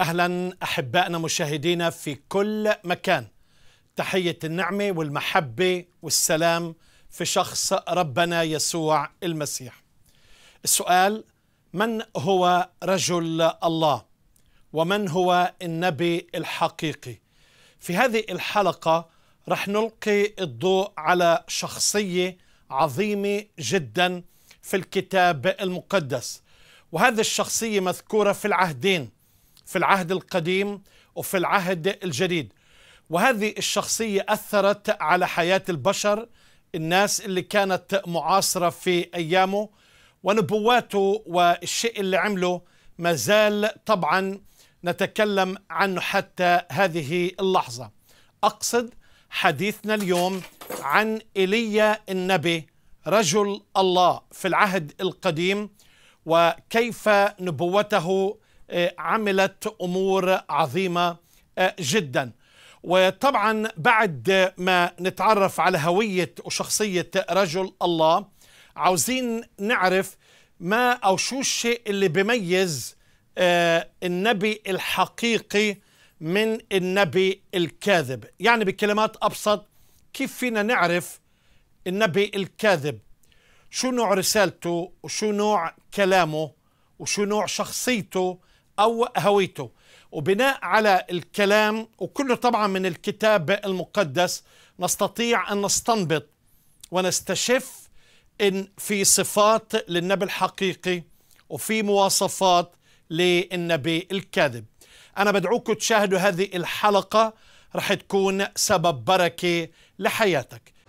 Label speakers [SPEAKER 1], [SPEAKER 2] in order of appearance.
[SPEAKER 1] اهلا احبائنا مشاهدينا في كل مكان تحيه النعمه والمحبه والسلام في شخص ربنا يسوع المسيح السؤال من هو رجل الله ومن هو النبي الحقيقي في هذه الحلقه رح نلقي الضوء على شخصيه عظيمه جدا في الكتاب المقدس وهذه الشخصيه مذكوره في العهدين في العهد القديم وفي العهد الجديد وهذه الشخصية أثرت على حياة البشر الناس اللي كانت معاصرة في أيامه ونبواته والشيء اللي عمله ما زال طبعا نتكلم عنه حتى هذه اللحظة أقصد حديثنا اليوم عن إيليا النبي رجل الله في العهد القديم وكيف نبوته عملت امور عظيمه آه، جدا وطبعا بعد ما نتعرف على هويه وشخصيه رجل الله عاوزين نعرف ما او شو الشيء اللي بيميز آه، النبي الحقيقي من النبي الكاذب يعني بكلمات ابسط كيف فينا نعرف النبي الكاذب شو نوع رسالته وشو نوع كلامه وشو نوع شخصيته أو هويته وبناء على الكلام وكله طبعا من الكتاب المقدس نستطيع أن نستنبط ونستشف إن في صفات للنبي الحقيقي وفي مواصفات للنبي الكاذب أنا بدعوكم تشاهدوا هذه الحلقة رح تكون سبب بركة لحياتك